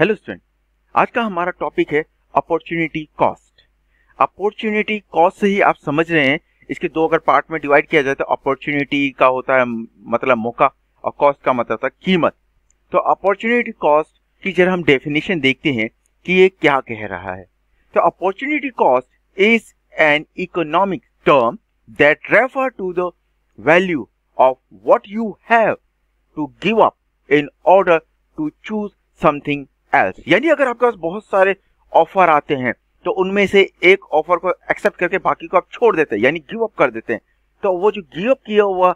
Hello student आज का हमारा टॉपिक है अपॉर्चुनिटी कॉस्ट अपॉर्चुनिटी कॉस्ट से ही आप समझ रहे हैं इसके दो अगर पार्ट में डिवाइड किया जाए तो अपॉर्चुनिटी का होता है मतलब मौका और कॉस्ट का मतलब कीमत तो अपॉर्चुनिटी कॉस्ट की जरा हम डेफिनेशन देखते हैं कि ये क्या कह रहा है तो opportunity cost is an economic term that refer to the value of what you have to give up in order to choose something else यानी अगर आपके पास बहुत सारे ऑफर आते हैं तो उनमें से एक ऑफर को एक्सेप्ट करके बाकी को आप छोड़ देते हैं यानी गिव अप कर देते हैं तो वो जो गिव अप किया हुआ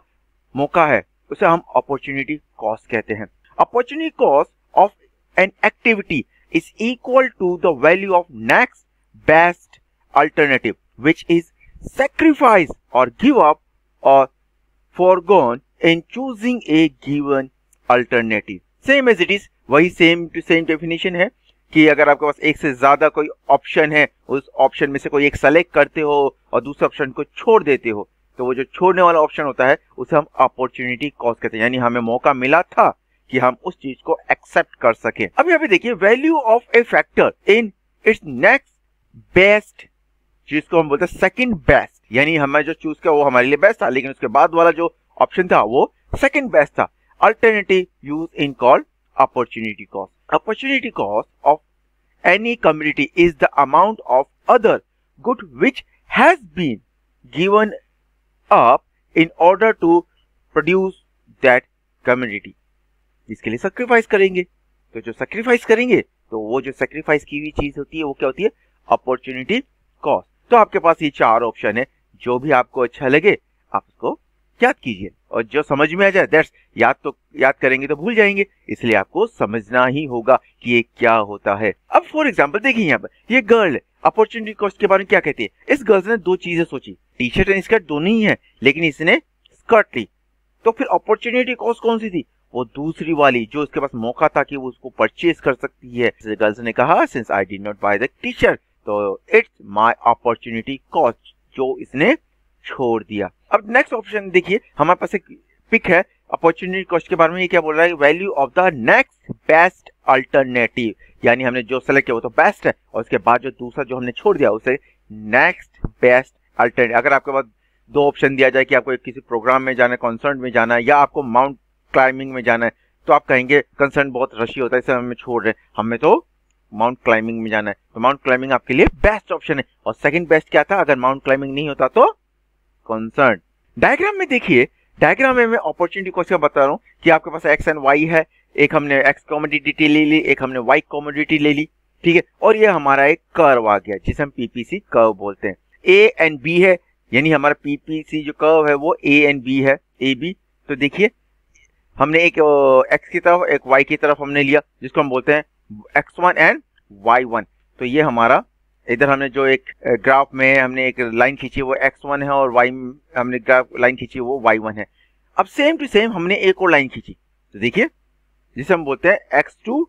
मौका है उसे हम अपॉर्चुनिटी कॉस्ट कहते हैं opportunity cost of an activity is equal to the value of next best alternative which is or give up or forgone in choosing a given alternative same as it is वही same to same definition है कि अगर आपके पास एक से ज़्यादा कोई option है उस ऑप्शन में से कोई एक सेलेक्ट करते हो और दूसरे ऑप्शन को छोड़ देते हो तो वो जो छोड़ने वाला ऑप्शन होता है उसे हम अपॉर्चुनिटी कॉस्ट कहते हैं यानी हमें मौका मिला था कि हम उस चीज को एक्सेप्ट कर सके अब यहाँ पे देखिए value of a factor in its next best जिसको हम बोलते हैं सेकंड बेस्ट यानी हमें जो चूज किया वो हमारे लिए बेस्ट था लेकिन उसके बाद वाला जो ऑप्शन था वो सेकंड बेस्ट था alternative use in call opportunity cost. Opportunity cost of any commodity is the amount of other good which has been given up in order to produce that commodity. इसके लिए sacrifice करेंगे तो जो sacrifice करेंगे तो वो जो sacrifice की हुई चीज होती है वो क्या होती है opportunity cost. तो आपके पास ये चार ऑप्शन है जो भी आपको अच्छा लगे आप उसको याद कीजिए और जो समझ में आ जाए दैट्स याद तो याद करेंगे तो भूल जाएंगे इसलिए आपको समझना ही होगा कि ये क्या होता है अब फॉर एग्जाम्पल देखिए यहाँ पर ये गर्ल अपॉर्चुनिटी कॉस्ट के बारे में क्या कहती है इस गर्ल्स ने दो चीजें सोची टी शर्ट एंड स्कर्ट दोनों ही है लेकिन इसने स्कर्ट ली तो फिर अपॉर्चुनिटी कॉस्ट कौन सी थी वो दूसरी वाली जो उसके पास मौका था कि वो उसको परचेज कर सकती है गर्ल्स ने कहा since I did not buy the T shirt तो इट्स माई अपॉर्चुनिटी कॉस्ट जो इसने छोड़ दिया अब नेक्स्ट ऑप्शन देखिए हमारे पास एक पिक है अपॉर्चुनिटी कॉस्ट के बारे में ये क्या बोल रहा है value of the next best alternative यानी हमने जो सेलेक्ट किया वो तो बेस्ट है और उसके बाद जो दूसरा जो हमने छोड़ दिया उसे नेक्स्ट बेस्ट अल्टरनेटिव अगर आपके पास दो ऑप्शन दिया जाए कि आपको किसी प्रोग्राम में जाना है कॉन्सर्ट में जाना है या आपको माउंट क्लाइंबिंग में जाना है तो आप कहेंगे कंसर्न बहुत रशी होता है इसे हमें छोड़ रहे हैं हमें तो माउंट क्लाइंबिंग में जाना है तो माउंट क्लाइंबिंग आपके लिए बेस्ट ऑप्शन है और सेकंड बेस्ट क्या था अगर माउंट क्लाइंबिंग नहीं होता तो कंसर्न डायग्राम में देखिए डायग्राम में मैं अपॉर्चुनिटी क्वेश्चन बता रहा हूँ कि आपके पास एक्स एंड वाई है एक हमने एक्स कॉमोडिटी ले ली एक हमने वाई कॉमोडिटी ले ली ठीक है और ये हमारा एक कर्व आ गया जिसे हम पीपीसी कर्व बोलते हैं ए एंड बी है यानी हमारा पीपीसी जो कर्व है वो ए एंड बी है ए बी तो देखिए हमने एक एक्स की तरफ एक वाई की तरफ हमने लिया जिसको हम बोलते हैं X one and Y one तो ये हमारा इधर हमने जो एक ग्राफ में हमने एक लाइन खींची वो एक्स वन है और वाई हमने ग्राफ लाइन खींची वो वाई वन है अब सेम टू सेम हमने एक और लाइन खींची तो देखिए जिसे हम बोलते हैं X two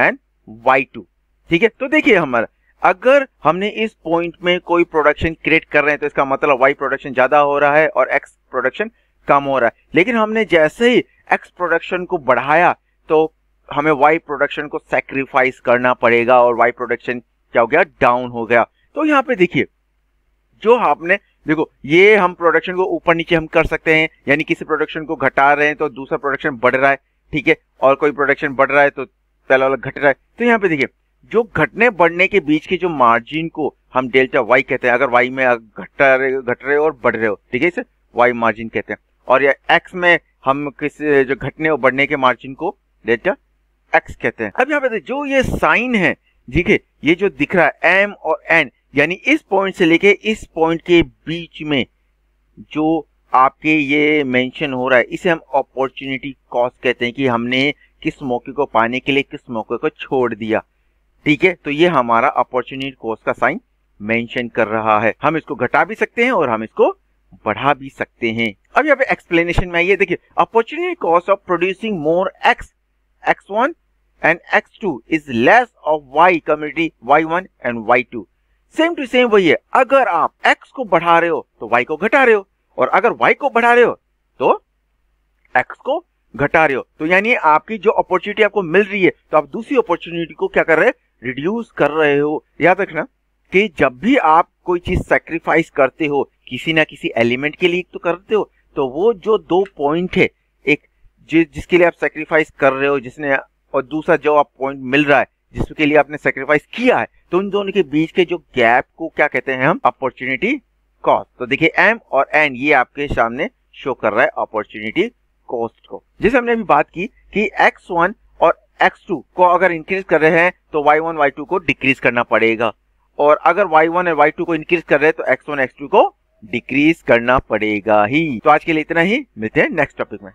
and Y two ठीक है तो देखिए हमारा अगर हमने इस पॉइंट में कोई प्रोडक्शन क्रिएट कर रहे हैं तो इसका मतलब वाई प्रोडक्शन ज्यादा हो रहा है और एक्स प्रोडक्शन कम हो रहा है लेकिन हमने जैसे ही एक्स प्रोडक्शन को बढ़ाया तो हमें वाई प्रोडक्शन को सेक्रीफाइस करना पड़ेगा और वाई प्रोडक्शन क्या हो गया डाउन हो गया तो यहाँ पे देखिए जो आपने देखो ये हम प्रोडक्शन को ऊपर नीचे हम कर सकते हैं यानी किसी प्रोडक्शन को घटा रहे हैं तो दूसरा प्रोडक्शन बढ़ रहा है ठीक है और कोई प्रोडक्शन बढ़ रहा है तो पहला वाला घट रहा है तो यहाँ पे देखिए जो घटने बढ़ने के बीच के जो मार्जिन को हम डेल्टा वाई कहते हैं अगर वाई में घट रहे घट रहे हो और बढ़ रहे हो ठीक है इसे वाई मार्जिन कहते हैं और या एक्स में हम किस जो घटने और बढ़ने के मार्जिन को डेल्टा एक्स कहते हैं अब यहाँ पे जो ये साइन है ठीक है ये जो दिख रहा है एम और एन यानी इस पॉइंट से लेके इस पॉइंट के बीच में जो आपके ये मेंशन हो रहा है इसे हम अपॉर्चुनिटी कॉस्ट कहते हैं कि हमने किस मौके को पाने के लिए किस मौके को छोड़ दिया ठीक है तो ये हमारा अपॉर्चुनिटी कॉस्ट का साइन मेंशन कर रहा है हम इसको घटा भी सकते हैं और हम इसको बढ़ा भी सकते हैं अब यहाँ पे एक्सप्लेनेशन में आइए देखिए opportunity cost of producing more X X one and x2 is less of y community y1 and y2 same to same वही है अगर आप x को बढ़ा रहे हो तो y को घटा रहे हो और अगर y को बढ़ा रहे हो तो x को घटा रहे हो तो यानी आपकी जो अपॉर्चुनिटी आपको मिल रही है तो आप दूसरी अपॉर्चुनिटी को क्या कर रहे हैं रिड्यूस कर रहे हो याद रखना कि जब भी आप कोई चीज सेक्रीफाइस करते हो किसी ना किसी एलिमेंट के लिए तो करते हो तो वो जो दो पॉइंट है एक जि, जिसके लिए आप सेक्रीफाइस कर रहे हो जिसने और दूसरा जो आप पॉइंट मिल रहा है जिसके लिए आपने सेक्रीफाइस किया है तो उन दोनों के बीच के जो गैप को क्या कहते हैं हम अपॉर्चुनिटी कॉस्ट तो देखिए एम और एन ये आपके सामने शो कर रहा है अपॉर्चुनिटी कॉस्ट को जैसे हमने अभी बात की कि एक्स वन और एक्स टू को अगर इंक्रीज कर रहे हैं तो वाई वन वाई टू को डिक्रीज करना पड़ेगा और अगर वाई वन और वाई टू को इंक्रीज कर रहे हैं तो एक्स वन एक्स टू को डिक्रीज करना पड़ेगा ही तो आज के लिए इतना ही मिलते हैं नेक्स्ट टॉपिक में